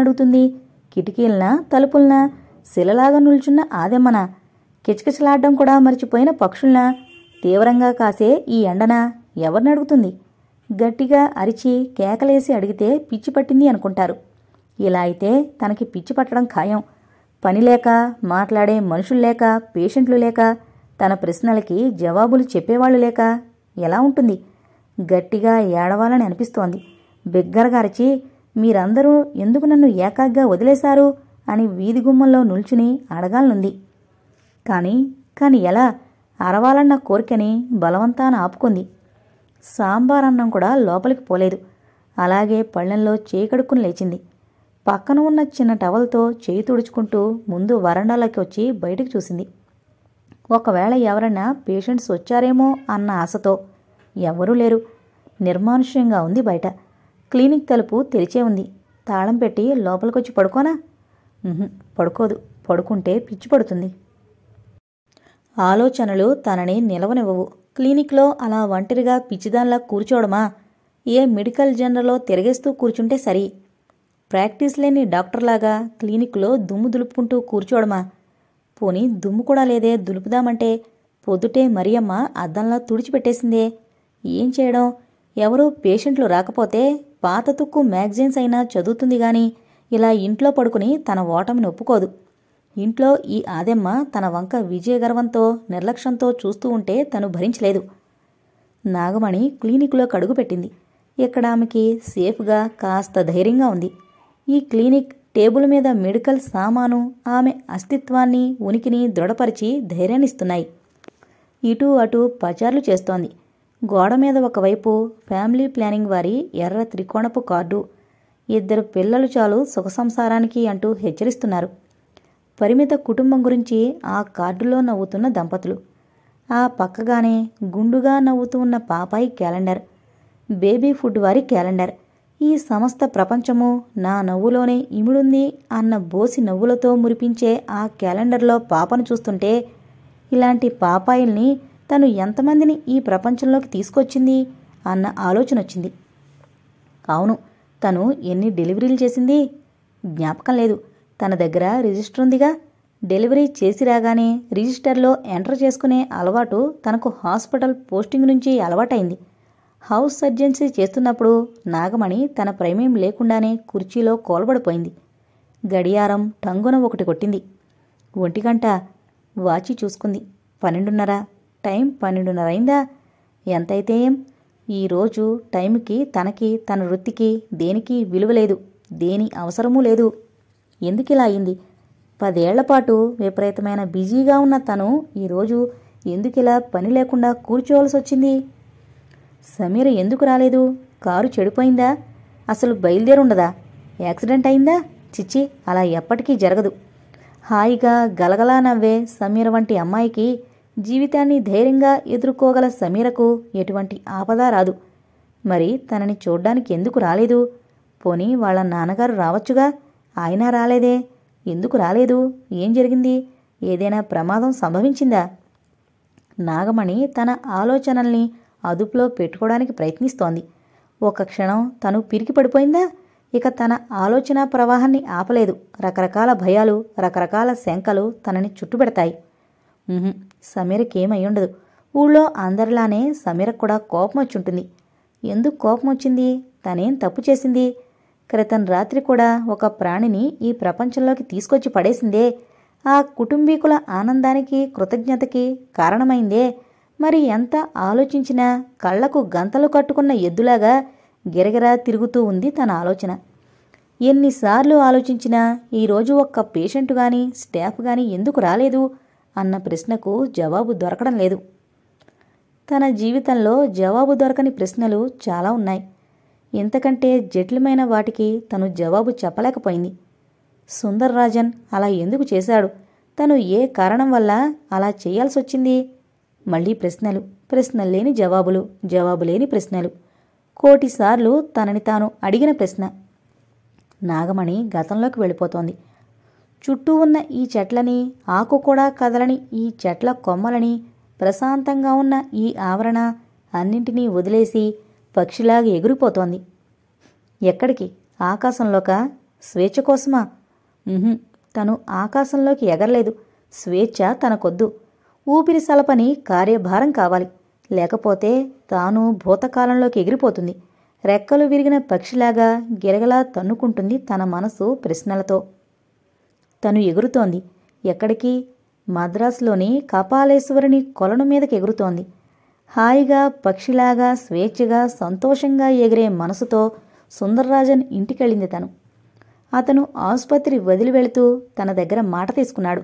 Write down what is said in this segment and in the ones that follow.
అడుగుతుంది కిటికీలనా తలుపులనా శిలలాగా నిల్చున్న ఆదెమ్మన కిచకిచలాడ్డం కూడా మర్చిపోయిన పక్షులనా తీవ్రంగా కాసే ఈ ఎండన ఎవరినడుగుతుంది గట్టిగా అరిచి కేకలేసి అడిగితే పిచ్చి పట్టింది అనుకుంటారు ఇలా అయితే తనకి పిచ్చి పట్టడం ఖాయం పని లేక మాట్లాడే మనుషులు లేక పేషెంట్లు లేక తన ప్రశ్నలకి జవాబులు చెప్పేవాళ్ళు లేక ఎలా ఉంటుంది గట్టిగా ఏడవాలని అనిపిస్తోంది బిగ్గరగా అరిచి మీరందరూ ఎందుకు నన్ను ఏకాగ్గా వదిలేశారు అని వీధి గుమ్మంలో నిల్చుని అడగాలనుంది కానీ కాని ఎలా అరవాలన్న కోరికని బలవంతాన ఆపుకుంది సాంబార్ అన్నం కూడా లోపలికి పోలేదు అలాగే పళ్ళెంలో చేయి కడుక్కుని లేచింది పక్కన ఉన్న చిన్న టవల్తో చేయి తుడుచుకుంటూ ముందు వరండాలోకి వచ్చి బయటకు చూసింది ఒకవేళ ఎవరైనా పేషెంట్స్ వచ్చారేమో అన్న ఆశతో ఎవరూ లేరు నిర్మానుష్యంగా ఉంది బయట క్లినిక్ తలుపు తెరిచే ఉంది తాళం పెట్టి లోపలికొచ్చి పడుకోనా పడుకోదు పడుకుంటే పిచ్చి పడుతుంది ఆలోచనలు తనని నిలవనివ్వవు క్లినిక్లో అలా ఒంటరిగా పిచ్చిదాన్లా కూర్చోవడమా ఏ మెడికల్ జనరల్లో తిరగేస్తూ కూర్చుంటే సరి ప్రాక్టీస్ లేని డాక్టర్లాగా క్లినిక్లో దుమ్ము దులుపుకుంటూ కూర్చోవడమా పోనీ దుమ్ము కూడా లేదే దులుపుదామంటే పొద్దుటే మరియమ్మ అద్దంలా తుడిచిపెట్టేసిందే ఏం చేయడం ఎవరూ పేషెంట్లు రాకపోతే పాత తుక్కు మ్యాగజైన్స్ అయినా చదువుతుంది గాని ఇలా ఇంట్లో పడుకుని తన ఓటమిని ఒప్పుకోదు ఇంట్లో ఈ ఆదెమ్మ తన వంక విజయగర్వంతో నిర్లక్ష్యంతో చూస్తూ ఉంటే తను భరించలేదు నాగమణి క్లినిక్లో కడుగు పెట్టింది ఇక్కడ ఆమెకి సేఫ్గా కాస్త ధైర్యంగా ఉంది ఈ క్లినిక్ టేబుల్ మీద మెడికల్ సామాను ఆమె అస్తిత్వాన్ని ఉనికిని దృఢపరిచి ధైర్యాన్నిస్తున్నాయి ఇటు అటు పచార్లు చేస్తోంది గోడ మీద ఒకవైపు ఫ్యామిలీ ప్లానింగ్ వారి ఎర్ర త్రికోణపు కార్డు ఇద్దరు పిల్లలు చాలు సుఖ సంసారానికి అంటూ హెచ్చరిస్తున్నారు పరిమిత కుటుంబం గురించి ఆ కార్డులో నవ్వుతున్న దంపతులు ఆ పక్కగానే గుండుగా నవ్వుతూ ఉన్న పాపాయి క్యాలెండర్ బేబీ ఫుడ్ వారి క్యాలెండర్ ఈ సమస్త ప్రపంచము నా నవ్వులోనే ఇముడుంది అన్న బోసి నవ్వులతో మురిపించే ఆ క్యాలెండర్లో పాపను చూస్తుంటే ఇలాంటి పాపాయిల్ని తను ఎంతమందిని ఈ ప్రపంచంలోకి తీసుకొచ్చింది అన్న ఆలోచన వచ్చింది అవును తను ఎన్ని డెలివరీలు చేసింది జ్ఞాపకం లేదు తన దగ్గర రిజిస్టర్ ఉందిగా డెలివరీ చేసి రాగానే రిజిస్టర్లో ఎంటర్ చేసుకునే అలవాటు తనకు హాస్పిటల్ పోస్టింగ్ నుంచి అలవాటైంది హౌస్ సర్జెన్సీ చేస్తున్నప్పుడు నాగమణి తన ప్రమేయం లేకుండానే కుర్చీలో కోలబడిపోయింది గడియారం టంగున ఒకటి కొట్టింది ఒంటిగంట వాచి చూసుకుంది పన్నెండున్నర టైం పన్నెండున్నర అయిందా ఎంతైతే ఏం ఈరోజు టైంకి తనకి తన వృత్తికి దేనికి విలువ లేదు దేని అవసరమూ లేదు ఎందుకు ఇలా అయింది పదేళ్లపాటు పాటు విపరీతమైన బిజీగా ఉన్న తను ఈరోజు ఎందుకు ఇలా పని లేకుండా కూర్చోవలసి వచ్చింది సమీర ఎందుకు రాలేదు కారు చెడిపోయిందా అసలు బయలుదేరుండదా యాక్సిడెంట్ అయిందా చిచ్చి అలా ఎప్పటికీ జరగదు హాయిగా గలగలా నవ్వే సమీర వంటి అమ్మాయికి జీవితాన్ని ధైర్యంగా ఎదుర్కోగల సమీరకు ఎటువంటి ఆపద రాదు మరి తనని చూడ్డానికి ఎందుకు రాలేదు పోనీ వాళ్ళ నాన్నగారు రావచ్చుగా ఆయన రాలేదే ఎందుకు రాలేదు ఏం జరిగింది ఏదైనా ప్రమాదం సంభవించిందా నాగమణి తన ఆలోచనల్ని అదుపులో పెట్టుకోవడానికి ప్రయత్నిస్తోంది ఒక క్షణం తను పిరికి పడిపోయిందా ఇక తన ఆలోచన ప్రవాహాన్ని ఆపలేదు రకరకాల భయాలు రకరకాల శంకలు తనని చుట్టుపెడతాయి సమీరకి ఏమై ఉండదు ఊళ్ళో అందరిలానే సమీరకు కూడా కోపం వచ్చుంటుంది ఎందుకు కోపం వచ్చింది తనేం తప్పు చేసింది క్రితం రాత్రి కూడా ఒక ప్రాణిని ఈ ప్రపంచంలోకి తీసుకొచ్చి పడేసిందే ఆ కుటుంబీకుల ఆనందానికి కృతజ్ఞతకి కారణమైందే మరి ఎంత ఆలోచించినా కళ్లకు గంతలు కట్టుకున్న ఎద్దులాగా గిరగిరా తిరుగుతూ ఉంది తన ఆలోచన ఎన్నిసార్లు ఆలోచించినా ఈరోజు ఒక్క పేషెంట్ కానీ స్టాఫ్ కానీ ఎందుకు రాలేదు అన్న ప్రశ్నకు జవాబు దొరకడం లేదు తన జీవితంలో జవాబు దొరకని ప్రశ్నలు చాలా ఉన్నాయి ఇంతకంటే జటిలమైన వాటికి తను జవాబు చెప్పలేకపోయింది సుందర్ రాజన్ అలా ఎందుకు చేశాడు తను ఏ కారణం వల్ల అలా చేయాల్సి వచ్చింది మళ్ళీ ప్రశ్నలు ప్రశ్నలు లేని జవాబులు జవాబు లేని ప్రశ్నలు కోటిసార్లు తనని తాను అడిగిన ప్రశ్న నాగమణి గతంలోకి వెళ్ళిపోతోంది చుట్టూ ఉన్న ఈ చెట్లని ఆకు కూడా కదలని ఈ చెట్ల కొమ్మలని ప్రశాంతంగా ఉన్న ఈ ఆవరణ అన్నింటినీ వదిలేసి పక్షిలాగా ఎగిరిపోతోంది ఎక్కడికి ఆకాశంలోక స్వేచ్ఛ కోసమా తను ఆకాశంలోకి ఎగరలేదు స్వేచ్ఛ తనకొద్దు ఊపిరి సలపని కార్యభారం కావాలి లేకపోతే తాను భూతకాలంలోకి ఎగిరిపోతుంది రెక్కలు విరిగిన పక్షిలాగా గిరగలా తన్నుకుంటుంది తన మనసు ప్రశ్నలతో తను ఎగురుతోంది ఎక్కడికి మద్రాసులోని కపాలేశ్వరుని కొలను మీదకి ఎగురుతోంది హాయిగా పక్షిలాగా స్వేచ్ఛగా సంతోషంగా ఎగిరే మనసుతో సుందర్రాజన్ ఇంటికెళ్ళింది తను అతను ఆసుపత్రి వదిలి వెళుతూ తన దగ్గర మాట తీసుకున్నాడు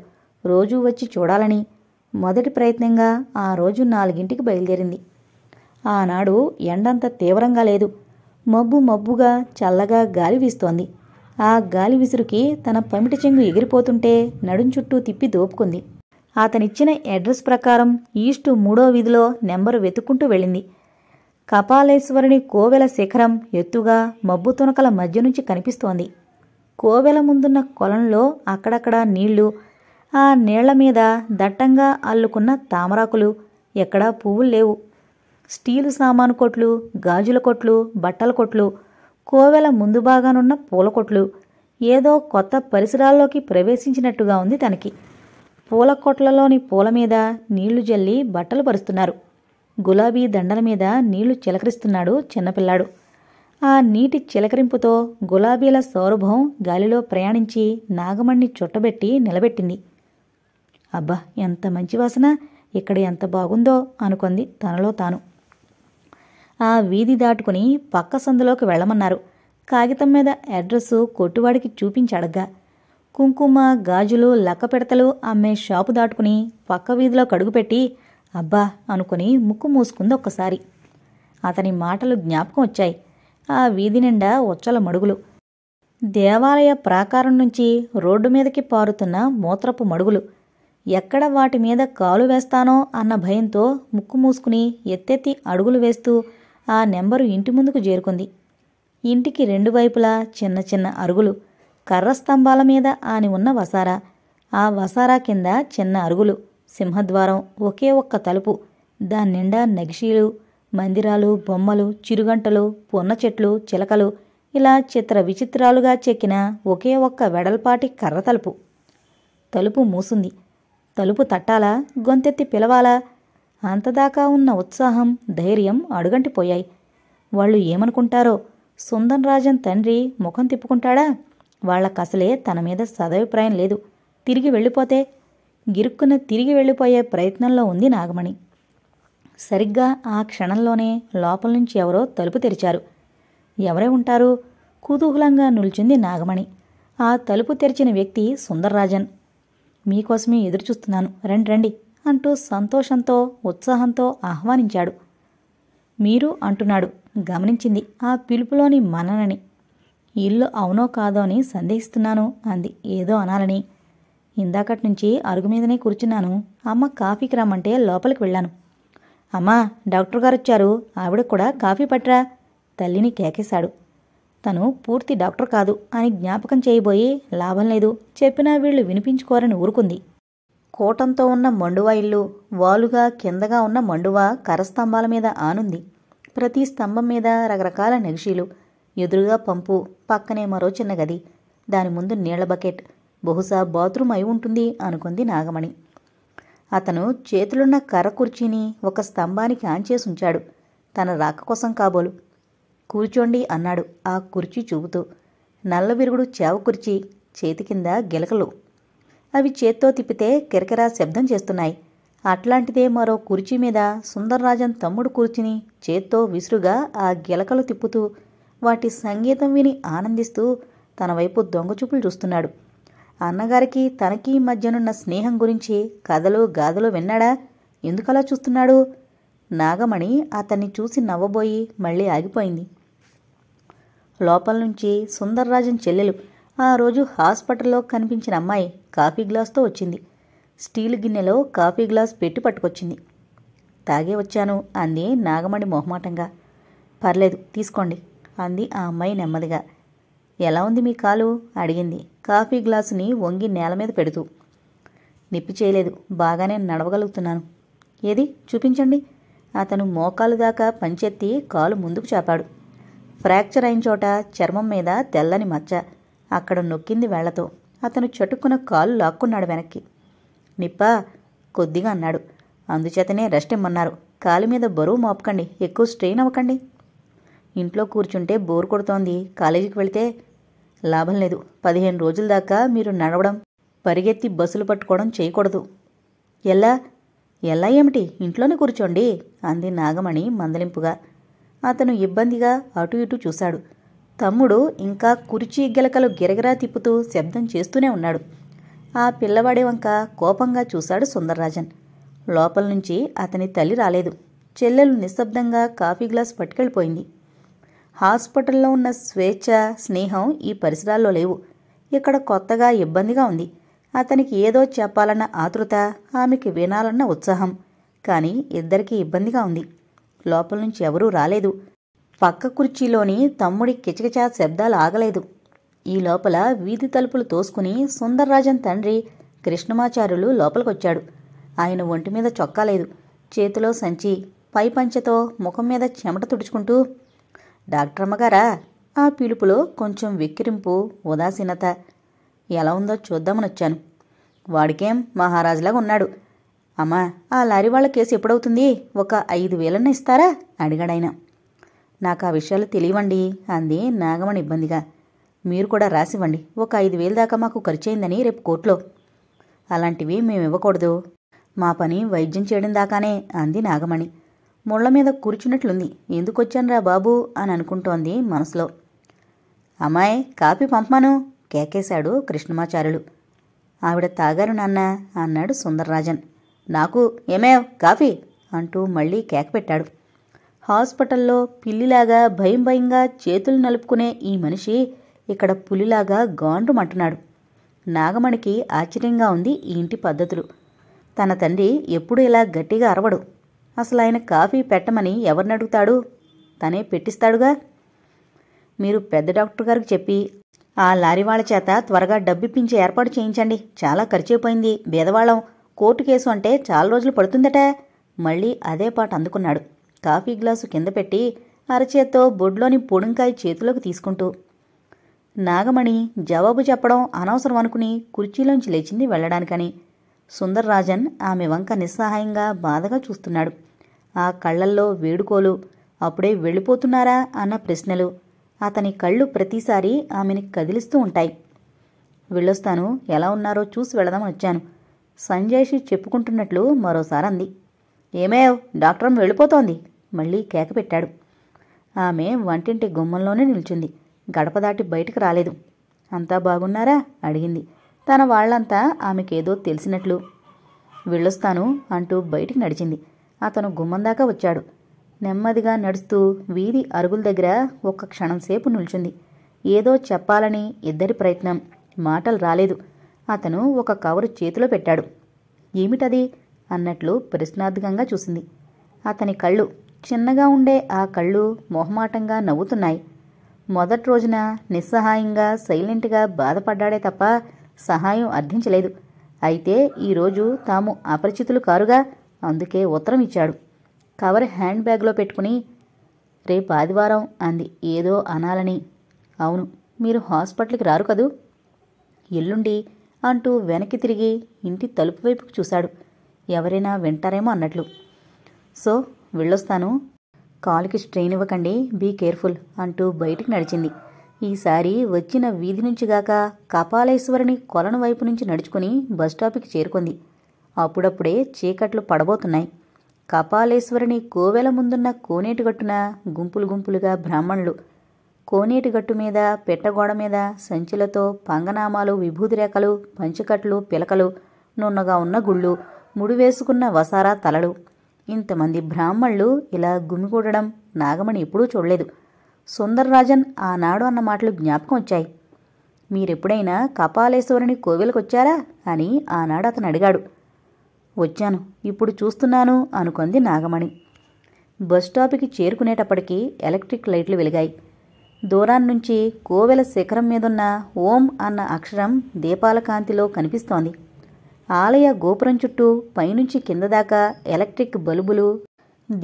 రోజూ వచ్చి చూడాలని మొదటి ప్రయత్నంగా ఆ రోజు నాలుగింటికి బయలుదేరింది ఆనాడు ఎండంత తీవ్రంగా లేదు మబ్బు మబ్బుగా చల్లగా గాలి వీస్తోంది ఆ గాలి విసురుకి తన పమిటి చెంగు ఎగిరిపోతుంటే నడుం చుట్టూ తిప్పి దోపుకుంది అతనిచ్చిన అడ్రస్ ప్రకారం ఈస్టు మూడో వీధిలో నెంబరు వెతుక్కుంటూ వెళ్ళింది కపాలేశ్వరుని కోవెల శిఖరం ఎత్తుగా మబ్బు తునకల మధ్య నుంచి కనిపిస్తోంది కోవెల ముందున్న కొలంలో అక్కడక్కడ నీళ్లు ఆ నీళ్ల మీద దట్టంగా అల్లుకున్న తామరాకులు ఎక్కడా పువ్వులు లేవు స్టీలు సామాను కొట్లు గాజుల కొట్లు బట్టల కొట్లు కోవెల ముందు పూల పూలకొట్లు ఏదో కొత్త పరిసరాల్లోకి ప్రవేశించినట్టుగా ఉంది తనకి పూల కొట్లలోని పూల మీద నీళ్లు జల్లి బట్టలు పరుస్తున్నారు గులాబీ దండల మీద నీళ్లు చిలకరిస్తున్నాడు చిన్నపిల్లాడు ఆ నీటి చిలకరింపుతో గులాబీల సౌరభం గాలిలో ప్రయాణించి నాగమణ్ణి చుట్టబెట్టి నిలబెట్టింది అబ్బా ఎంత మంచి వాసన ఇక్కడ ఎంత బాగుందో అనుకుంది తనలో తాను ఆ వీధి దాటుకుని పక్క సందులోకి వెళ్ళమన్నారు కాగితం మీద అడ్రస్సు కొట్టువాడికి చూపించడగ్గా కుంకుమ గాజులు లక్క పెడతలు అమ్మే షాపు దాటుకుని పక్క వీధిలో కడుగుపెట్టి అబ్బా అనుకుని ముక్కు మూసుకుంది ఒక్కసారి అతని మాటలు జ్ఞాపకం వచ్చాయి ఆ వీధి నిండా ఉచ్చల మడుగులు దేవాలయ ప్రాకారం నుంచి రోడ్డు మీదకి పారుతున్న మూత్రపు మడుగులు ఎక్కడ వాటి మీద కాలు వేస్తానో అన్న భయంతో ముక్కు మూసుకుని ఎత్తెత్తి అడుగులు వేస్తూ ఆ నెంబరు ఇంటి ముందుకు చేరుకుంది ఇంటికి రెండు వైపులా చిన్న చిన్న అరుగులు కర్ర స్తంభాల మీద ఆని ఉన్న వసారా ఆ వసారా కింద చిన్న అరుగులు సింహద్వారం ఒకే ఒక్క తలుపు దాని నిండా నగిషీలు మందిరాలు బొమ్మలు చిరుగంటలు పొన్న చెట్లు చిలకలు ఇలా చిత్ర విచిత్రాలుగా చెక్కిన ఒకే ఒక్క వెడల్పాటి కర్ర తలుపు తలుపు మూసింది తలుపు తట్టాలా గొంతెత్తి పిలవాలా అంతదాకా ఉన్న ఉత్సాహం ధైర్యం అడుగంటిపోయాయి వాళ్ళు ఏమనుకుంటారో సుందన్ రాజన్ తండ్రి ముఖం తిప్పుకుంటాడా వాళ్ళకసలే తన మీద సదభిప్రాయం లేదు తిరిగి వెళ్ళిపోతే గిరుక్కున తిరిగి వెళ్ళిపోయే ప్రయత్నంలో ఉంది నాగమణి సరిగ్గా ఆ క్షణంలోనే లోపల నుంచి ఎవరో తలుపు తెరిచారు ఎవరే ఉంటారు కుతూహలంగా నిలిచింది నాగమణి ఆ తలుపు తెరిచిన వ్యక్తి సుందర్రాజన్ మీకోసమే ఎదురుచూస్తున్నాను రండి రండి అంటూ సంతోషంతో ఉత్సాహంతో ఆహ్వానించాడు మీరు అంటున్నాడు గమనించింది ఆ పిలుపులోని మననని ఇల్లు అవునో కాదో అని సందేహిస్తున్నాను అంది ఏదో అనాలని ఇందాకటి నుంచి అరుగు మీదనే కూర్చున్నాను అమ్మ కాఫీకి రమ్మంటే లోపలికి వెళ్ళాను అమ్మా డాక్టర్ గారు వచ్చారు ఆవిడ కూడా కాఫీ పట్రా తల్లిని కేకేశాడు తను పూర్తి డాక్టర్ కాదు అని జ్ఞాపకం చేయబోయి లాభం లేదు చెప్పినా వీళ్ళు వినిపించుకోరని ఊరుకుంది కూటంతో ఉన్న మండువా ఇల్లు వాలుగా కిందగా ఉన్న మండువా కరస్తంభాల మీద ఆనుంది ప్రతి స్తంభం మీద రకరకాల నెగిషీలు ఎదురుగా పంపు పక్కనే మరో చిన్న గది దాని ముందు నీళ్ల బకెట్ బహుశా బాత్రూమ్ అయి ఉంటుంది అనుకుంది నాగమణి అతను చేతులున్న కర్ర కుర్చీని ఒక స్తంభానికి ఆంచేసి ఉంచాడు తన రాక కోసం కాబోలు కూర్చోండి అన్నాడు ఆ కుర్చీ చూపుతూ నల్ల విరుగుడు చేవ కుర్చీ చేతి కింద గిలకలు అవి చేత్తో తిప్పితే కిరకిరా శబ్దం చేస్తున్నాయి అట్లాంటిదే మరో కుర్చీ మీద సుందర్రాజన్ తమ్ముడు కూర్చుని చేత్తో విసురుగా ఆ గిలకలు తిప్పుతూ వాటి సంగీతం విని ఆనందిస్తూ తన వైపు దొంగచూపులు చూస్తున్నాడు అన్నగారికి తనకి మధ్యనున్న స్నేహం గురించి కథలు గాథలు విన్నాడా ఎందుకలా చూస్తున్నాడు నాగమణి అతన్ని చూసి నవ్వబోయి మళ్ళీ ఆగిపోయింది లోపల నుంచి సుందర్రాజన్ చెల్లెలు ఆ రోజు హాస్పిటల్లో కనిపించిన అమ్మాయి కాఫీ గ్లాస్తో వచ్చింది స్టీల్ గిన్నెలో కాఫీ గ్లాస్ పెట్టి పట్టుకొచ్చింది తాగే వచ్చాను అంది నాగమణి మొహమాటంగా పర్లేదు తీసుకోండి అంది ఆ అమ్మాయి నెమ్మదిగా ఎలా ఉంది మీ కాలు అడిగింది కాఫీ గ్లాసుని వంగి నేల మీద పెడుతూ నిప్పి చేయలేదు బాగానే నడవగలుగుతున్నాను ఏది చూపించండి అతను మోకాలు దాకా పంచెత్తి కాలు ముందుకు చాపాడు ఫ్రాక్చర్ అయిన చోట చర్మం మీద తెల్లని మచ్చ అక్కడ నొక్కింది వేళ్లతో అతను చటుక్కున కాలు లాక్కున్నాడు వెనక్కి నిప్ప కొద్దిగా అన్నాడు అందుచేతనే రెస్ట్ ఇమ్మన్నారు కాలు మీద బరువు మోపకండి ఎక్కువ స్ట్రెయిన్ అవ్వకండి ఇంట్లో కూర్చుంటే బోర్ కొడుతోంది కాలేజీకి వెళితే లాభం లేదు పదిహేను రోజుల దాకా మీరు నడవడం పరిగెత్తి బస్సులు పట్టుకోవడం చేయకూడదు ఎలా ఎలా ఏమిటి ఇంట్లోనే కూర్చోండి అంది నాగమణి మందలింపుగా అతను ఇబ్బందిగా అటు ఇటు చూశాడు తమ్ముడు ఇంకా కురిచీ గెలకలు గిరగిరా తిప్పుతూ శబ్దం చేస్తూనే ఉన్నాడు ఆ పిల్లవాడి వంక కోపంగా చూశాడు సుందర్రాజన్ లోపల నుంచి అతని తల్లి రాలేదు చెల్లెలు నిశ్శబ్దంగా కాఫీ గ్లాస్ పట్టుకెళ్ళిపోయింది హాస్పిటల్లో ఉన్న స్వేచ్ఛ స్నేహం ఈ పరిసరాల్లో లేవు ఇక్కడ కొత్తగా ఇబ్బందిగా ఉంది అతనికి ఏదో చెప్పాలన్న ఆతృత ఆమెకి వినాలన్న ఉత్సాహం కానీ ఇద్దరికీ ఇబ్బందిగా ఉంది లోపల నుంచి ఎవరూ రాలేదు పక్క కుర్చీలోని తమ్ముడి కిచకిచా శబ్దాలు ఆగలేదు ఈ లోపల వీధి తలుపులు తోసుకుని సుందర్రాజన్ తండ్రి కృష్ణమాచార్యులు లోపలికొచ్చాడు ఆయన ఒంటి మీద చొక్కాలేదు చేతిలో సంచి పై పంచతో ముఖం మీద చెమట తుడుచుకుంటూ డాక్టర్ అమ్మగారా ఆ పిలుపులో కొంచెం వెక్కిరింపు ఉదాసీనత ఎలా ఉందో చూద్దామని వచ్చాను వాడికేం మహారాజులాగా ఉన్నాడు అమ్మా ఆ లారీ వాళ్ళ కేసు ఎప్పుడవుతుంది ఒక ఐదు వేలన్న ఇస్తారా అడిగాడాయన నాకు ఆ విషయాలు తెలియవండి అంది నాగమణి ఇబ్బందిగా మీరు కూడా రాసివ్వండి ఒక ఐదు వేలు దాకా మాకు ఖర్చయిందని రేపు కోర్టులో అలాంటివి మేము ఇవ్వకూడదు మా పని వైద్యం చేయడం దాకానే అంది నాగమణి ముళ్ళ మీద కూర్చున్నట్లుంది ఎందుకొచ్చానురా బాబు అని అనుకుంటోంది మనసులో అమ్మాయి కాపీ పంపమాను కేకేశాడు కృష్ణమాచార్యులు ఆవిడ తాగారు నాన్న అన్నాడు సుందర్రాజన్ నాకు ఏమే కాఫీ అంటూ మళ్ళీ కేక్ పెట్టాడు హాస్పిటల్లో పిల్లిలాగా భయం భయంగా చేతులు నలుపుకునే ఈ మనిషి ఇక్కడ పులిలాగా మంటున్నాడు నాగమణికి ఆశ్చర్యంగా ఉంది ఈ ఇంటి పద్ధతులు తన తండ్రి ఎప్పుడు ఇలా గట్టిగా అరవడు అసలు ఆయన కాఫీ పెట్టమని ఎవరిని అడుగుతాడు తనే పెట్టిస్తాడుగా మీరు పెద్ద డాక్టర్ గారికి చెప్పి ఆ లారీ వాళ్ళ చేత త్వరగా డబ్బిప్పించి ఏర్పాటు చేయించండి చాలా ఖర్చైపోయింది బీదవాళ్ళం కోర్టు కేసు అంటే చాలా రోజులు పడుతుందట మళ్ళీ అదే పాట అందుకున్నాడు కాఫీ గ్లాసు కింద పెట్టి అరచేత్తో బొడ్లోని పొడుంకాయ చేతిలోకి తీసుకుంటూ నాగమణి జవాబు చెప్పడం అనవసరం అనుకుని కుర్చీలోంచి లేచింది వెళ్ళడానికని సుందర్రాజన్ ఆమె వంక నిస్సహాయంగా బాధగా చూస్తున్నాడు ఆ కళ్ళల్లో వేడుకోలు అప్పుడే వెళ్ళిపోతున్నారా అన్న ప్రశ్నలు అతని కళ్ళు ప్రతిసారి ఆమెని కదిలిస్తూ ఉంటాయి వెళ్ళొస్తాను ఎలా ఉన్నారో చూసి వెళదామని వచ్చాను సంజయ్షి చెప్పుకుంటున్నట్లు మరోసారి అంది ఏమేవ్ డాక్టర్ వెళ్ళిపోతోంది మళ్ళీ కేక పెట్టాడు ఆమె వంటింటి గుమ్మంలోనే నిల్చుంది గడప దాటి బయటకు రాలేదు అంతా బాగున్నారా అడిగింది తన వాళ్లంతా ఆమెకేదో తెలిసినట్లు వెళ్ళొస్తాను అంటూ బయటికి నడిచింది అతను గుమ్మం దాకా వచ్చాడు నెమ్మదిగా నడుస్తూ వీధి అరుగుల దగ్గర ఒక్క క్షణం సేపు నిల్చుంది ఏదో చెప్పాలని ఇద్దరి ప్రయత్నం మాటలు రాలేదు అతను ఒక కవరు చేతిలో పెట్టాడు ఏమిటది అన్నట్లు ప్రశ్నార్థకంగా చూసింది అతని కళ్ళు చిన్నగా ఉండే ఆ కళ్ళు మొహమాటంగా నవ్వుతున్నాయి మొదటి రోజున నిస్సహాయంగా సైలెంట్గా బాధపడ్డాడే తప్ప సహాయం అర్థించలేదు అయితే ఈరోజు తాము అపరిచితులు కారుగా అందుకే ఉత్తరం ఇచ్చాడు కవర్ హ్యాండ్ బ్యాగ్లో పెట్టుకుని రేపు ఆదివారం అంది ఏదో అనాలని అవును మీరు హాస్పిటల్కి రారు కదూ ఎల్లుండి అంటూ వెనక్కి తిరిగి ఇంటి తలుపు వైపుకు చూశాడు ఎవరైనా వింటారేమో అన్నట్లు సో వెళ్ళొస్తాను కాలుకి స్ట్రెయిన్ ఇవ్వకండి బీ కేర్ఫుల్ అంటూ బయటికి నడిచింది ఈసారి వచ్చిన వీధి నుంచిగాక కపాలేశ్వరుని కొలను వైపు నుంచి నడుచుకుని బస్టాప్కి చేరుకుంది అప్పుడప్పుడే చీకట్లు పడబోతున్నాయి కపాలేశ్వరుని కోవెల ముందున్న కోనేటిగట్టున గుంపులు గుంపులుగా బ్రాహ్మణులు కోనేటిగట్టు మీద పెట్టగోడ మీద సంచులతో పంగనామాలు విభూతి రేఖలు పంచుకట్లు పిలకలు నున్నగా ఉన్న గుళ్ళు ముడివేసుకున్న వసారా తలలు ఇంతమంది బ్రాహ్మణులు ఇలా గుమిగూడడం నాగమణి ఎప్పుడూ చూడలేదు సుందరరాజన్ ఆనాడు అన్న మాటలు జ్ఞాపకం వచ్చాయి మీరెప్పుడైనా కపాలేశ్వరుని కోవెలకొచ్చారా అని ఆనాడు అతను అడిగాడు వచ్చాను ఇప్పుడు చూస్తున్నాను అనుకుంది నాగమణి బస్ స్టాప్కి చేరుకునేటప్పటికీ ఎలక్ట్రిక్ లైట్లు వెలిగాయి దూరాన్నించి కోవెల శిఖరం మీదున్న ఓం అన్న అక్షరం దీపాల కాంతిలో కనిపిస్తోంది ఆలయ గోపురం చుట్టూ పైనుంచి కింద దాకా ఎలక్ట్రిక్ బల్బులు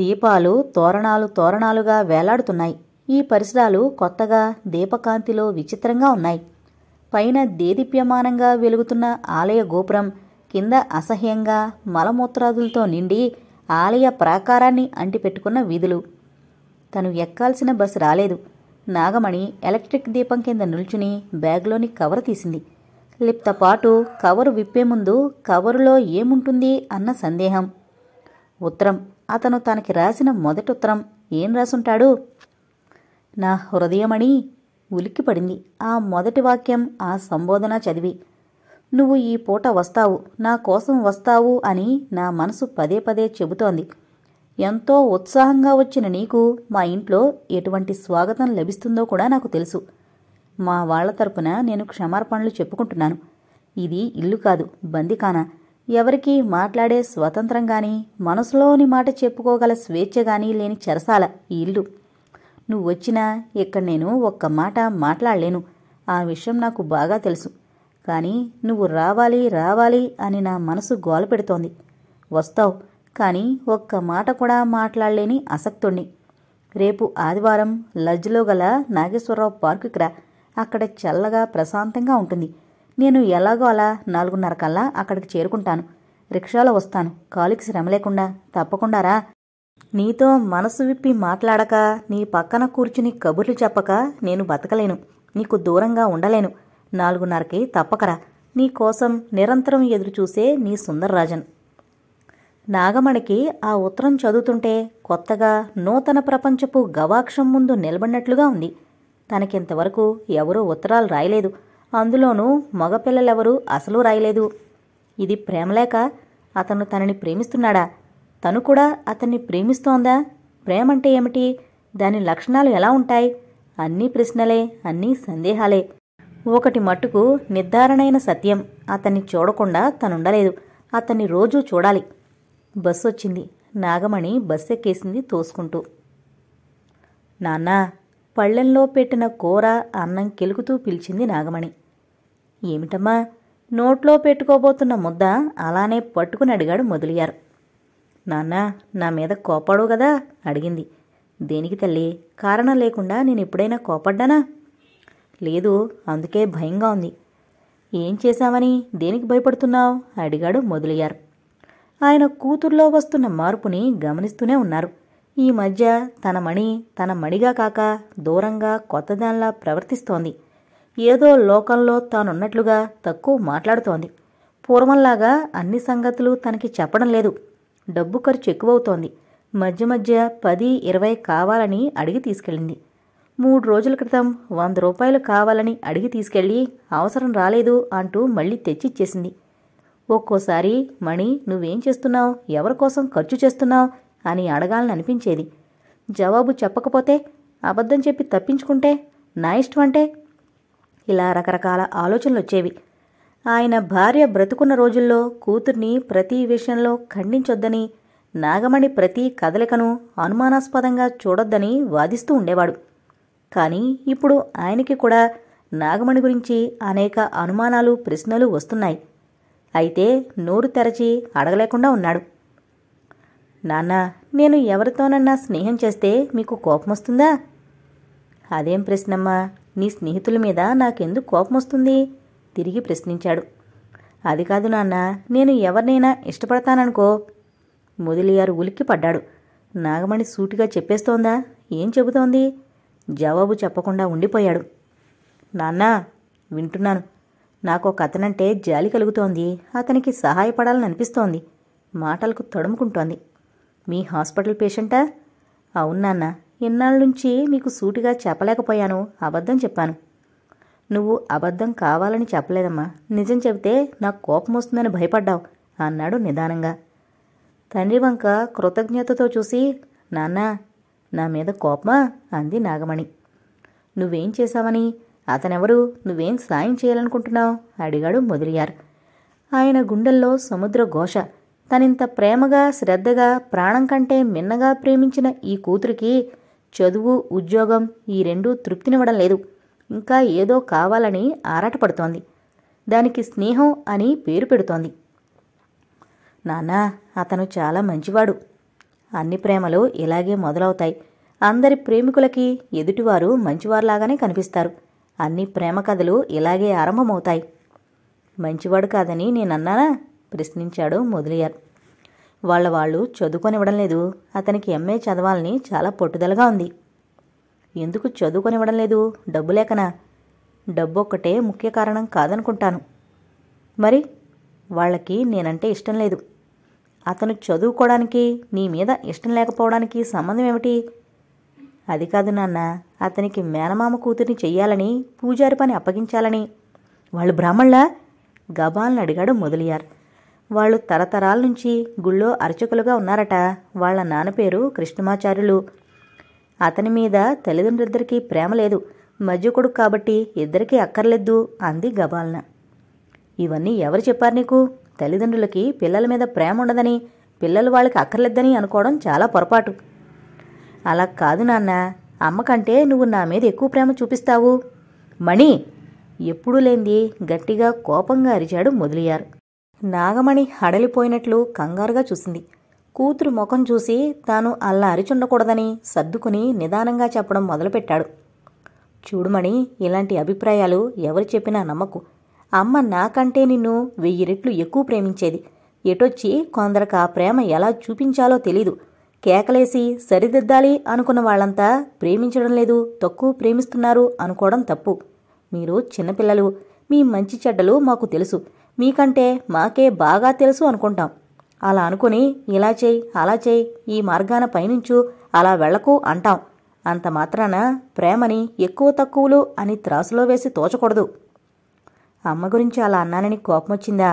దీపాలు తోరణాలు తోరణాలుగా వేలాడుతున్నాయి ఈ పరిసరాలు కొత్తగా దీపకాంతిలో విచిత్రంగా ఉన్నాయి పైన దేదీప్యమానంగా వెలుగుతున్న ఆలయ గోపురం కింద అసహ్యంగా మలమూత్రాదులతో నిండి ఆలయ ప్రాకారాన్ని అంటిపెట్టుకున్న వీధులు తను ఎక్కాల్సిన బస్సు రాలేదు నాగమణి ఎలక్ట్రిక్ దీపం కింద నిల్చుని బ్యాగ్లోని కవర్ తీసింది లిప్తపాటు పాటు కవరు విప్పే ముందు కవరులో ఏముంటుంది అన్న సందేహం ఉత్తరం అతను తనకి రాసిన మొదటి ఉత్తరం ఏం రాసుంటాడు నా హృదయమణి ఉలిక్కిపడింది ఆ మొదటి వాక్యం ఆ సంబోధన చదివి నువ్వు ఈ పూట వస్తావు నా కోసం వస్తావు అని నా మనసు పదే పదే చెబుతోంది ఎంతో ఉత్సాహంగా వచ్చిన నీకు మా ఇంట్లో ఎటువంటి స్వాగతం లభిస్తుందో కూడా నాకు తెలుసు మా వాళ్ల తరపున నేను క్షమార్పణలు చెప్పుకుంటున్నాను ఇది ఇల్లు కాదు బందికానా ఎవరికి మాట్లాడే స్వతంత్రం గాని మనసులోని మాట చెప్పుకోగల స్వేచ్ఛ గాని లేని చెరసాల ఈ ఇల్లు నువ్వు వచ్చినా ఇక్కడ నేను ఒక్క మాట మాట్లాడలేను ఆ విషయం నాకు బాగా తెలుసు కానీ నువ్వు రావాలి రావాలి అని నా మనసు గోల పెడుతోంది వస్తావు కానీ ఒక్క మాట కూడా మాట్లాడలేని అసక్తుణ్ణి రేపు ఆదివారం లజ్జలో గల నాగేశ్వరరావు పార్కుకి రా అక్కడ చల్లగా ప్రశాంతంగా ఉంటుంది నేను ఎలాగో అలా నాలుగున్నర కల్లా అక్కడికి చేరుకుంటాను రిక్షాలో వస్తాను కాలుకి శ్రమ లేకుండా తప్పకుండా రా నీతో మనసు విప్పి మాట్లాడక నీ పక్కన కూర్చుని కబుర్లు చెప్పక నేను బతకలేను నీకు దూరంగా ఉండలేను నాలుగున్నరకి తప్పకరా నీ కోసం నిరంతరం ఎదురుచూసే నీ సుందర్రాజన్ నాగమణికి ఆ ఉత్తరం చదువుతుంటే కొత్తగా నూతన ప్రపంచపు గవాక్షం ముందు నిలబడినట్లుగా ఉంది తనకింతవరకు ఎవరూ ఉత్తరాలు రాయలేదు అందులోనూ మగపిల్లలెవరూ అసలు రాయలేదు ఇది ప్రేమలేక అతను తనని ప్రేమిస్తున్నాడా తను కూడా అతన్ని ప్రేమిస్తోందా ప్రేమంటే ఏమిటి దాని లక్షణాలు ఎలా ఉంటాయి అన్నీ ప్రశ్నలే అన్నీ సందేహాలే ఒకటి మట్టుకు నిర్ధారణైన సత్యం అతన్ని చూడకుండా తనుండలేదు అతన్ని రోజూ చూడాలి బస్సు వచ్చింది నాగమణి బస్సెక్కేసింది ఎక్కేసింది తోసుకుంటూ నాన్నా పళ్లెంలో పెట్టిన కూర అన్నం కెలుకుతూ పిలిచింది నాగమణి ఏమిటమ్మా నోట్లో పెట్టుకోబోతున్న ముద్ద అలానే పట్టుకుని అడిగాడు మొదలియారు నాన్న నా మీద కోపాడవు కదా అడిగింది దేనికి తల్లి కారణం లేకుండా నేను ఎప్పుడైనా కోపడ్డానా లేదు అందుకే భయంగా ఉంది ఏం చేశామని దేనికి భయపడుతున్నావు అడిగాడు మొదలయ్యారు ఆయన కూతుర్లో వస్తున్న మార్పుని గమనిస్తూనే ఉన్నారు ఈ మధ్య తన మణి తన మణిగా కాక దూరంగా కొత్తదానిలా ప్రవర్తిస్తోంది ఏదో లోకంలో తానున్నట్లుగా తక్కువ మాట్లాడుతోంది పూర్వంలాగా అన్ని సంగతులు తనకి చెప్పడం లేదు డబ్బు ఖర్చు ఎక్కువవుతోంది మధ్య మధ్య పది ఇరవై కావాలని అడిగి తీసుకెళ్ళింది మూడు రోజుల క్రితం వంద రూపాయలు కావాలని అడిగి తీసుకెళ్ళి అవసరం రాలేదు అంటూ మళ్ళీ తెచ్చిచ్చేసింది ఒక్కోసారి మణి నువ్వేం చేస్తున్నావు ఎవరి కోసం ఖర్చు చేస్తున్నావు అని అడగాలని అనిపించేది జవాబు చెప్పకపోతే అబద్ధం చెప్పి తప్పించుకుంటే నా ఇష్టం అంటే ఇలా రకరకాల ఆలోచనలు వచ్చేవి ఆయన భార్య బ్రతుకున్న రోజుల్లో కూతుర్ని ప్రతి విషయంలో ఖండించొద్దని నాగమణి ప్రతి కదలికను అనుమానాస్పదంగా చూడొద్దని వాదిస్తూ ఉండేవాడు కానీ ఇప్పుడు ఆయనకి కూడా నాగమణి గురించి అనేక అనుమానాలు ప్రశ్నలు వస్తున్నాయి అయితే నోరు తెరచి అడగలేకుండా ఉన్నాడు నాన్నా నేను ఎవరితోనన్నా స్నేహం చేస్తే మీకు కోపం వస్తుందా అదేం ప్రశ్నమ్మా నీ స్నేహితుల మీద నాకెందుకు కోపం వస్తుంది తిరిగి ప్రశ్నించాడు అది కాదు నాన్న నేను ఎవరినైనా ఇష్టపడతాననుకో ముదిలియారు ఉలిక్కి పడ్డాడు నాగమణి సూటిగా చెప్పేస్తోందా ఏం చెబుతోంది జవాబు చెప్పకుండా ఉండిపోయాడు నాన్నా వింటున్నాను నాకు ఒక అతనంటే జాలి కలుగుతోంది అతనికి సహాయపడాలని అనిపిస్తోంది మాటలకు తడుముకుంటోంది మీ హాస్పిటల్ పేషెంటా అవును నాన్న ఇన్నాళ్ళ నుంచి మీకు సూటిగా చెప్పలేకపోయాను అబద్ధం చెప్పాను నువ్వు అబద్ధం కావాలని చెప్పలేదమ్మా నిజం చెబితే నాకు కోపం వస్తుందని భయపడ్డావు అన్నాడు నిదానంగా తండ్రి వంక కృతజ్ఞతతో చూసి నాన్న నా మీద కోపమా అంది నాగమణి నువ్వేం చేశావని అతనెవరు నువ్వేం సాయం చేయాలనుకుంటున్నావు అడిగాడు మొదలియార్ ఆయన గుండెల్లో సముద్ర ఘోష తనింత ప్రేమగా శ్రద్ధగా ప్రాణం కంటే మిన్నగా ప్రేమించిన ఈ కూతురికి చదువు ఉద్యోగం ఈ రెండూ తృప్తినివ్వడం లేదు ఇంకా ఏదో కావాలని ఆరాటపడుతోంది దానికి స్నేహం అని పేరు పెడుతోంది నాన్న అతను చాలా మంచివాడు అన్ని ప్రేమలు ఇలాగే మొదలవుతాయి అందరి ప్రేమికులకి ఎదుటివారు మంచివారులాగానే కనిపిస్తారు అన్ని ప్రేమ కథలు ఇలాగే ఆరంభమవుతాయి మంచివాడు కాదని నేనన్నానా ప్రశ్నించాడు మొదలియార్ వాళ్ళ వాళ్ళు చదువుకొనివ్వడం లేదు అతనికి ఎంఏ చదవాలని చాలా పట్టుదలగా ఉంది ఎందుకు చదువుకొనివ్వడం లేదు డబ్బు లేకనా డబ్బు ఒక్కటే ముఖ్య కారణం కాదనుకుంటాను మరి వాళ్ళకి నేనంటే ఇష్టం లేదు అతను చదువుకోవడానికి నీ మీద ఇష్టం లేకపోవడానికి సంబంధం ఏమిటి అది కాదు నాన్న అతనికి మేనమామ కూతురిని చెయ్యాలని పూజారి పని అప్పగించాలని వాళ్ళు బ్రాహ్మణ్లా గబాల్ని అడిగాడు మొదలయ్యారు వాళ్ళు తరతరాల నుంచి గుళ్ళో అర్చకులుగా ఉన్నారట వాళ్ళ నాన్న పేరు కృష్ణమాచార్యులు అతని మీద తల్లిదండ్రులిద్దరికీ ప్రేమ లేదు మధ్య కొడుకు కాబట్టి ఇద్దరికీ అక్కర్లేదు అంది గబాల్న ఇవన్నీ ఎవరు చెప్పారు నీకు తల్లిదండ్రులకి పిల్లల మీద ప్రేమ ఉండదని పిల్లలు వాళ్ళకి అక్కర్లేదని అనుకోవడం చాలా పొరపాటు అలా కాదు నాన్న అమ్మకంటే నువ్వు నా మీద ఎక్కువ ప్రేమ చూపిస్తావు మణి ఎప్పుడూ లేంది గట్టిగా కోపంగా అరిచాడు మొదలయ్యారు నాగమణి హడలిపోయినట్లు కంగారుగా చూసింది కూతురు ముఖం చూసి తాను అలా అరిచుండకూడదని సర్దుకుని నిదానంగా చెప్పడం మొదలుపెట్టాడు చూడుమణి ఇలాంటి అభిప్రాయాలు ఎవరు చెప్పినా నమ్మకు అమ్మ నాకంటే నిన్ను వెయ్యి రెట్లు ఎక్కువ ప్రేమించేది ఎటొచ్చి కొందరికి ఆ ప్రేమ ఎలా చూపించాలో తెలీదు కేకలేసి సరిదిద్దాలి అనుకున్న వాళ్ళంతా ప్రేమించడం లేదు తక్కువ ప్రేమిస్తున్నారు అనుకోవడం తప్పు మీరు చిన్నపిల్లలు మీ మంచి చెడ్డలు మాకు తెలుసు మీకంటే మాకే బాగా తెలుసు అనుకుంటాం అలా అనుకుని ఇలా చేయి అలా చేయి ఈ మార్గాన పైనుంచు అలా వెళ్లకు అంటాం అంత మాత్రాన ప్రేమని ఎక్కువ తక్కువలు అని త్రాసులో వేసి తోచకూడదు అమ్మ గురించి అలా అన్నానని కోపం వచ్చిందా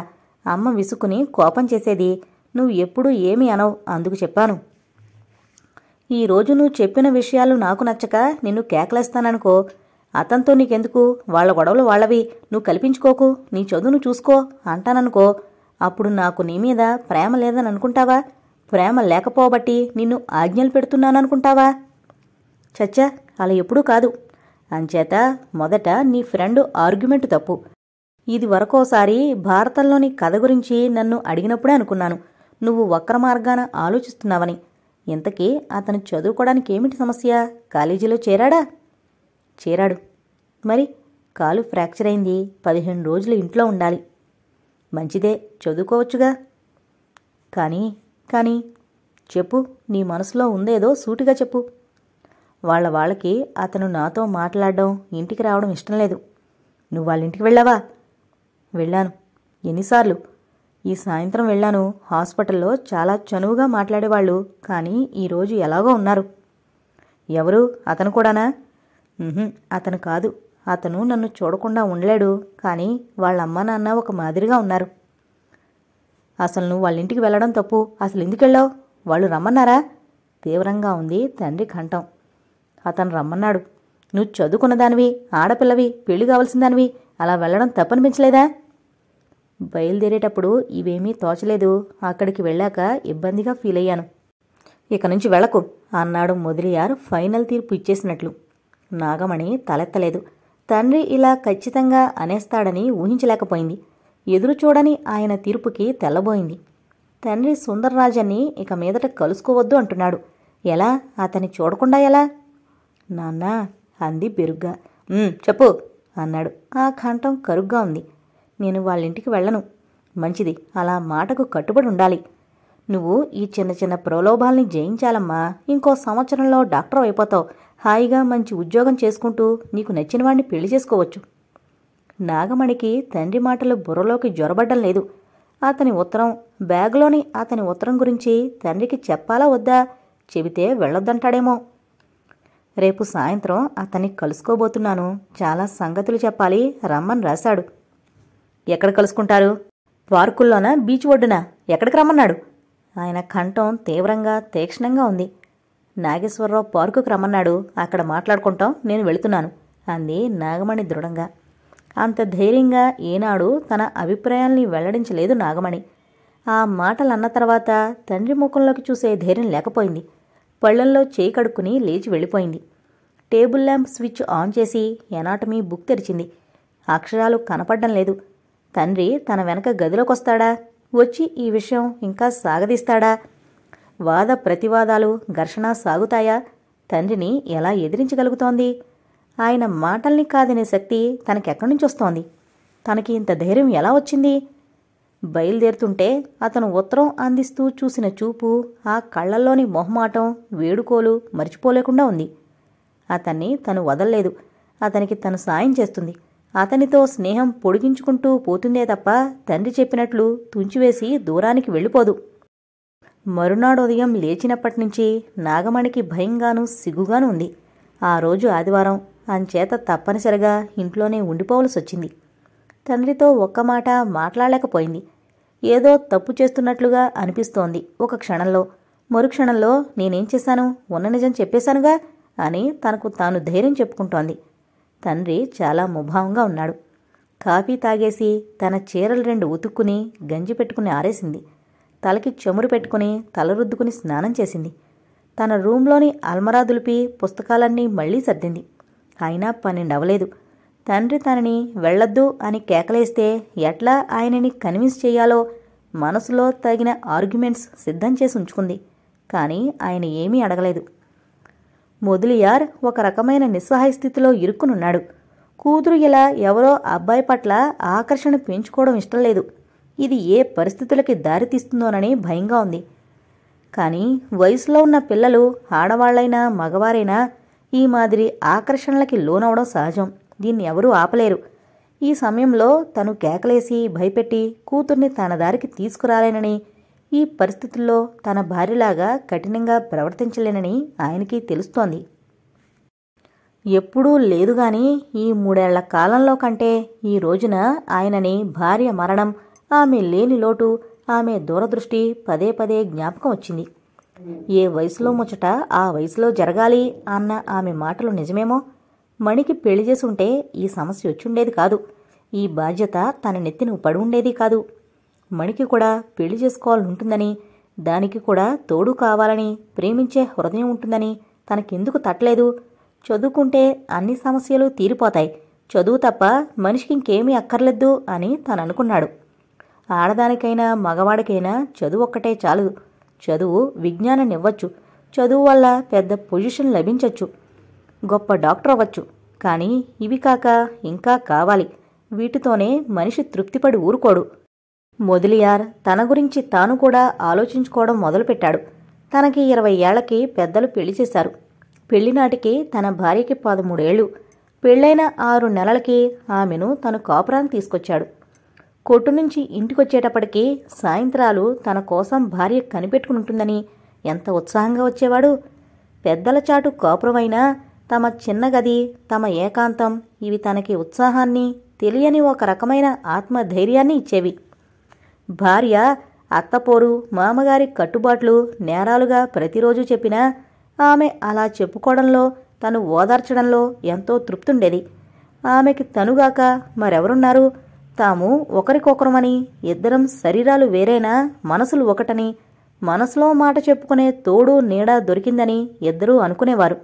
అమ్మ విసుకుని కోపం చేసేది నువ్వు ఎప్పుడూ ఏమి అనవు అందుకు చెప్పాను ఈరోజు నువ్వు చెప్పిన విషయాలు నాకు నచ్చక నిన్ను కేకలేస్తాననుకో అతనితో నీకెందుకు వాళ్ళ గొడవలు వాళ్ళవి నువ్వు కల్పించుకోకు నీ చదువును చూసుకో అంటాననుకో అప్పుడు నాకు నీ మీద ప్రేమ లేదని అనుకుంటావా ప్రేమ లేకపోబట్టి నిన్ను ఆజ్ఞలు పెడుతున్నాననుకుంటావా చచ్చా అలా ఎప్పుడూ కాదు అంచేత మొదట నీ ఫ్రెండ్ ఆర్గ్యుమెంట్ తప్పు ఇది వరకోసారి భారతంలోని కథ గురించి నన్ను అడిగినప్పుడే అనుకున్నాను నువ్వు వక్ర మార్గాన ఆలోచిస్తున్నావని ఇంతకీ అతను చదువుకోవడానికి ఏమిటి సమస్య కాలేజీలో చేరాడా చేరాడు మరి కాలు ఫ్రాక్చర్ అయింది పదిహేను రోజులు ఇంట్లో ఉండాలి మంచిదే చదువుకోవచ్చుగా కానీ కానీ చెప్పు నీ మనసులో ఉందేదో సూటిగా చెప్పు వాళ్ళ వాళ్ళకి అతను నాతో మాట్లాడడం ఇంటికి రావడం ఇష్టం లేదు నువ్వు వాళ్ళ ఇంటికి వెళ్ళావా వెళ్ళాను ఎన్నిసార్లు ఈ సాయంత్రం వెళ్ళాను హాస్పిటల్లో చాలా చనువుగా మాట్లాడేవాళ్ళు కానీ ఈరోజు ఎలాగో ఉన్నారు ఎవరు అతను కూడానా అతను కాదు అతను నన్ను చూడకుండా ఉండలేడు కానీ వాళ్ళమ్మ నాన్న ఒక మాదిరిగా ఉన్నారు అసలు నువ్వు వాళ్ళ ఇంటికి వెళ్ళడం తప్పు అసలు ఎందుకు వెళ్ళావు వాళ్ళు రమ్మన్నారా తీవ్రంగా ఉంది తండ్రి కంఠం అతను రమ్మన్నాడు నువ్వు చదువుకున్న దానివి ఆడపిల్లవి పెళ్లి కావాల్సిన దానివి అలా వెళ్ళడం తప్పనిపించలేదా బయలుదేరేటప్పుడు ఇవేమీ తోచలేదు అక్కడికి వెళ్ళాక ఇబ్బందిగా ఫీల్ అయ్యాను ఇక నుంచి వెళ్ళకు అన్నాడు మొదలియార్ ఫైనల్ తీర్పు ఇచ్చేసినట్లు నాగమణి తలెత్తలేదు తండ్రి ఇలా ఖచ్చితంగా అనేస్తాడని ఊహించలేకపోయింది ఎదురు చూడని ఆయన తీర్పుకి తెల్లబోయింది తండ్రి సుందర్రాజన్ని ఇక మీదట కలుసుకోవద్దు అంటున్నాడు ఎలా అతన్ని చూడకుండా ఎలా నాన్న అంది బెరుగ్గా చెప్పు అన్నాడు ఆ కంఠం కరుగ్గా ఉంది నేను వాళ్ళింటికి వెళ్ళను మంచిది అలా మాటకు కట్టుబడి ఉండాలి నువ్వు ఈ చిన్న చిన్న ప్రలోభాల్ని జయించాలమ్మా ఇంకో సంవత్సరంలో డాక్టర్ అయిపోతావు హాయిగా మంచి ఉద్యోగం చేసుకుంటూ నీకు నచ్చిన వాడిని పెళ్లి చేసుకోవచ్చు నాగమణికి తండ్రి మాటలు బుర్రలోకి జ్వరబడ్డం లేదు అతని ఉత్తరం బ్యాగ్లోని అతని ఉత్తరం గురించి తండ్రికి చెప్పాలా వద్దా చెబితే వెళ్ళొద్దంటాడేమో రేపు సాయంత్రం అతన్ని కలుసుకోబోతున్నాను చాలా సంగతులు చెప్పాలి రమ్మని రాశాడు ఎక్కడ కలుసుకుంటారు పార్కుల్లోనా బీచ్ ఒడ్డున ఎక్కడికి రమ్మన్నాడు ఆయన కంఠం తీవ్రంగా తీక్షణంగా ఉంది నాగేశ్వరరావు పార్కుకు రమ్మన్నాడు అక్కడ మాట్లాడుకుంటాం నేను వెళుతున్నాను అంది నాగమణి దృఢంగా అంత ధైర్యంగా ఏనాడు తన అభిప్రాయాల్ని వెల్లడించలేదు నాగమణి ఆ మాటలన్న తర్వాత తండ్రి ముఖంలోకి చూసే ధైర్యం లేకపోయింది పళ్ళల్లో చేయి కడుక్కుని లేచి వెళ్ళిపోయింది టేబుల్ ల్యాంప్ స్విచ్ ఆన్ చేసి ఎనాటమీ బుక్ తెరిచింది అక్షరాలు కనపడడం లేదు తండ్రి తన వెనక గదిలోకొస్తాడా వచ్చి ఈ విషయం ఇంకా సాగదీస్తాడా వాద ప్రతివాదాలు ఘర్షణ సాగుతాయా తండ్రిని ఎలా ఎదిరించగలుగుతోంది ఆయన మాటల్ని కాదనే శక్తి తనకెక్కడి నుంచి వస్తోంది తనకి ఇంత ధైర్యం ఎలా వచ్చింది బయలుదేరుతుంటే అతను ఉత్తరం అందిస్తూ చూసిన చూపు ఆ కళ్ళల్లోని మొహమాటం వేడుకోలు మర్చిపోలేకుండా ఉంది అతన్ని తను వదల్లేదు అతనికి తను సాయం చేస్తుంది అతనితో స్నేహం పొడిగించుకుంటూ పోతుందే తప్ప తండ్రి చెప్పినట్లు తుంచివేసి దూరానికి వెళ్ళిపోదు మరునాడు ఉదయం లేచినప్పటి నుంచి నాగమణికి భయంగాను సిగ్గుగాను ఉంది ఆ రోజు ఆదివారం అంచేత తప్పనిసరిగా ఇంట్లోనే ఉండిపోవలసి వచ్చింది తండ్రితో ఒక్క మాట మాట్లాడలేకపోయింది ఏదో తప్పు చేస్తున్నట్లుగా అనిపిస్తోంది ఒక క్షణంలో మరుక్షణంలో నేనేం చేశాను ఉన్న నిజం చెప్పేశానుగా అని తనకు తాను ధైర్యం చెప్పుకుంటోంది తండ్రి చాలా ముభావంగా ఉన్నాడు కాఫీ తాగేసి తన చీరలు రెండు ఉతుక్కుని గంజి పెట్టుకుని ఆరేసింది తలకి చెమురు పెట్టుకుని తల రుద్దుకుని స్నానం చేసింది తన రూంలోని అల్మరా దులిపి పుస్తకాలన్నీ మళ్లీ సర్దింది అయినా పన్నెండవలేదు తండ్రి తనని వెళ్లొద్దు అని కేకలేస్తే ఎట్లా ఆయనని కన్విన్స్ చేయాలో మనసులో తగిన ఆర్గ్యుమెంట్స్ సిద్ధం చేసి ఉంచుకుంది కానీ ఆయన ఏమీ అడగలేదు మొదలియార్ ఒక రకమైన నిస్సహాయ స్థితిలో ఇరుక్కునున్నాడు కూతురు ఇలా ఎవరో అబ్బాయి పట్ల ఆకర్షణ పెంచుకోవడం ఇష్టం లేదు ఇది ఏ పరిస్థితులకి దారితీస్తుందోనని భయంగా ఉంది కానీ వయసులో ఉన్న పిల్లలు ఆడవాళ్లైనా మగవారైనా ఈ మాదిరి ఆకర్షణలకి లోనవడం సహజం దీన్ని ఎవరూ ఆపలేరు ఈ సమయంలో తను కేకలేసి భయపెట్టి కూతుర్ని తన దారికి తీసుకురాలేనని ఈ పరిస్థితుల్లో తన భార్యలాగా కఠినంగా ప్రవర్తించలేనని ఆయనకి తెలుస్తోంది ఎప్పుడూ లేదు ఈ మూడేళ్ల కాలంలో కంటే ఈ రోజున ఆయనని భార్య మరణం ఆమె లేని లోటు ఆమె దూరదృష్టి పదే పదే జ్ఞాపకం వచ్చింది ఏ వయసులో ముచ్చట ఆ వయసులో జరగాలి అన్న ఆమె మాటలు నిజమేమో మణికి పెళ్లి చేసుంటే ఈ సమస్య వచ్చుండేది కాదు ఈ బాధ్యత తన నెత్తిన ఉండేది కాదు మణికి కూడా పెళ్లి చేసుకోవాలనుంటుందని దానికి కూడా తోడు కావాలని ప్రేమించే హృదయం ఉంటుందని తనకెందుకు తట్టలేదు చదువుకుంటే అన్ని సమస్యలు తీరిపోతాయి చదువు తప్ప మనిషికి ఇంకేమీ అక్కర్లేదు అని తననుకున్నాడు ఆడదానికైనా మగవాడికైనా చదువు ఒక్కటే చాలదు చదువు విజ్ఞానం ఇవ్వచ్చు చదువు వల్ల పెద్ద పొజిషన్ లభించవచ్చు గొప్ప డాక్టర్ అవ్వచ్చు కానీ ఇవి కాక ఇంకా కావాలి వీటితోనే మనిషి తృప్తిపడి ఊరుకోడు మొదలియార్ తన గురించి తాను కూడా ఆలోచించుకోవడం మొదలుపెట్టాడు తనకి ఇరవై ఏళ్లకి పెద్దలు పెళ్లి చేశారు పెళ్లినాటికి తన భార్యకి పదమూడేళ్లు పెళ్ళైన ఆరు నెలలకి ఆమెను తను కాపురానికి తీసుకొచ్చాడు కొట్టు నుంచి ఇంటికొచ్చేటప్పటికీ సాయంత్రాలు తన కోసం భార్య కనిపెట్టుకుంటుందని ఎంత ఉత్సాహంగా వచ్చేవాడు పెద్దల చాటు కాపురమైనా తమ చిన్న గది తమ ఏకాంతం ఇవి తనకి ఉత్సాహాన్ని తెలియని ఒక రకమైన ఆత్మధైర్యాన్ని ఇచ్చేవి భార్య అత్తపోరు మామగారి కట్టుబాట్లు నేరాలుగా ప్రతిరోజు చెప్పినా ఆమె అలా చెప్పుకోవడంలో తను ఓదార్చడంలో ఎంతో తృప్తుండేది ఆమెకి తనుగాక మరెవరున్నారు తాము ఒకరికొకరమని ఇద్దరం శరీరాలు వేరేనా మనసులు ఒకటని మనసులో మాట చెప్పుకునే తోడు నీడ దొరికిందని ఇద్దరూ అనుకునేవారు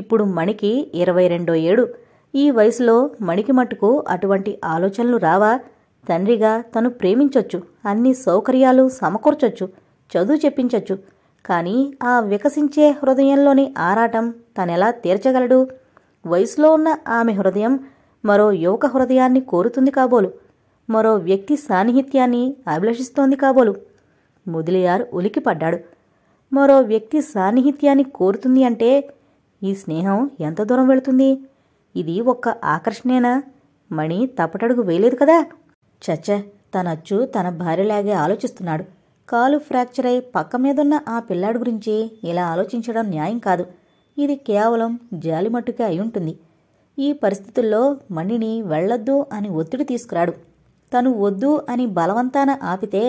ఇప్పుడు మణికి ఇరవై రెండో ఏడు ఈ వయసులో మణికి మట్టుకు అటువంటి ఆలోచనలు రావా తండ్రిగా తను ప్రేమించొచ్చు అన్ని సౌకర్యాలు సమకూర్చొచ్చు చదువు చెప్పించొచ్చు కానీ ఆ వికసించే హృదయంలోని ఆరాటం తనెలా తీర్చగలడు వయసులో ఉన్న ఆమె హృదయం మరో యువక హృదయాన్ని కోరుతుంది కాబోలు మరో వ్యక్తి సాన్నిహిత్యాన్ని అభిలషిస్తోంది కాబోలు ముదిలియార్ ఉలికిపడ్డాడు మరో వ్యక్తి సాన్నిహిత్యాన్ని కోరుతుంది అంటే ఈ స్నేహం ఎంత దూరం వెళుతుంది ఇది ఒక్క ఆకర్షణేనా మణి తప్పటడుగు వేయలేదు కదా చచ్చ తనచ్చు తన భార్యలాగే ఆలోచిస్తున్నాడు కాలు ఫ్రాక్చర్ అయి పక్క మీదున్న ఆ పిల్లాడి గురించి ఇలా ఆలోచించడం న్యాయం కాదు ఇది కేవలం జాలిమట్టుకే అయి ఉంటుంది ఈ పరిస్థితుల్లో మణిని వెళ్లొద్దు అని ఒత్తిడి తీసుకురాడు తను వద్దు అని బలవంతాన ఆపితే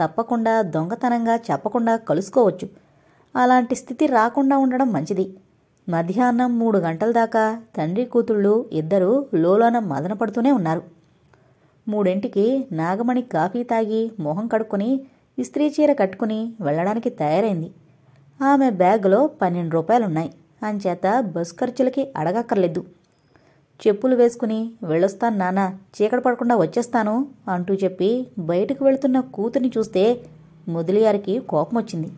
తప్పకుండా దొంగతనంగా చెప్పకుండా కలుసుకోవచ్చు అలాంటి స్థితి రాకుండా ఉండడం మంచిది మధ్యాహ్నం మూడు గంటల దాకా తండ్రి కూతుళ్ళు ఇద్దరూ లోలోన మదనపడుతూనే ఉన్నారు మూడింటికి నాగమణి కాఫీ తాగి మొహం కడుక్కొని ఇస్త్రీ చీర కట్టుకుని వెళ్ళడానికి తయారైంది ఆమె బ్యాగ్లో పన్నెండు రూపాయలున్నాయి అంచేత బస్ ఖర్చులకి అడగక్కర్లేదు చెప్పులు వేసుకుని వెళ్ళొస్తాను నాన్న చీకటి పడకుండా వచ్చేస్తాను అంటూ చెప్పి బయటకు వెళుతున్న కూతుర్ని చూస్తే ముదిలియారికి కోపం వచ్చింది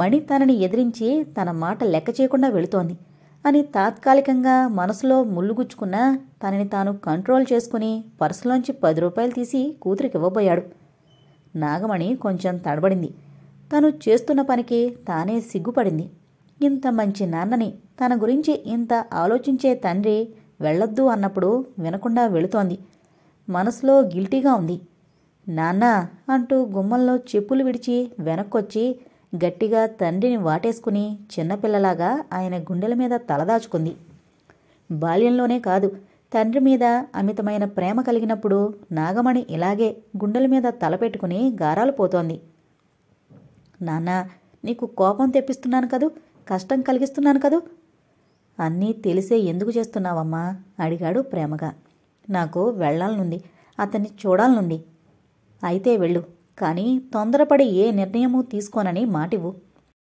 మణి తనని ఎదిరించి తన మాట లెక్క చేయకుండా వెళుతోంది అని తాత్కాలికంగా మనసులో ముళ్ళుగుచ్చుకున్న తనని తాను కంట్రోల్ చేసుకుని పర్సులోంచి పది రూపాయలు తీసి కూతురికి ఇవ్వబోయాడు నాగమణి కొంచెం తడబడింది తను చేస్తున్న పనికి తానే సిగ్గుపడింది ఇంత మంచి నాన్నని తన గురించి ఇంత ఆలోచించే తండ్రి వెళ్ళొద్దు అన్నప్పుడు వినకుండా వెళుతోంది మనసులో గిల్టీగా ఉంది నాన్న అంటూ గుమ్మంలో చెప్పులు విడిచి వెనక్కొచ్చి గట్టిగా తండ్రిని వాటేసుకుని చిన్నపిల్లలాగా ఆయన గుండెల మీద తలదాచుకుంది బాల్యంలోనే కాదు తండ్రి మీద అమితమైన ప్రేమ కలిగినప్పుడు నాగమణి ఇలాగే గుండెల మీద తలపెట్టుకుని గారాలు పోతోంది నాన్న నీకు కోపం తెప్పిస్తున్నాను కదూ కష్టం కలిగిస్తున్నాను కదూ అన్నీ తెలిసే ఎందుకు చేస్తున్నావమ్మా అడిగాడు ప్రేమగా నాకు వెళ్లాలనుంది అతన్ని చూడాలనుంది అయితే వెళ్ళు కానీ తొందరపడి ఏ నిర్ణయమూ తీసుకోనని మాటివు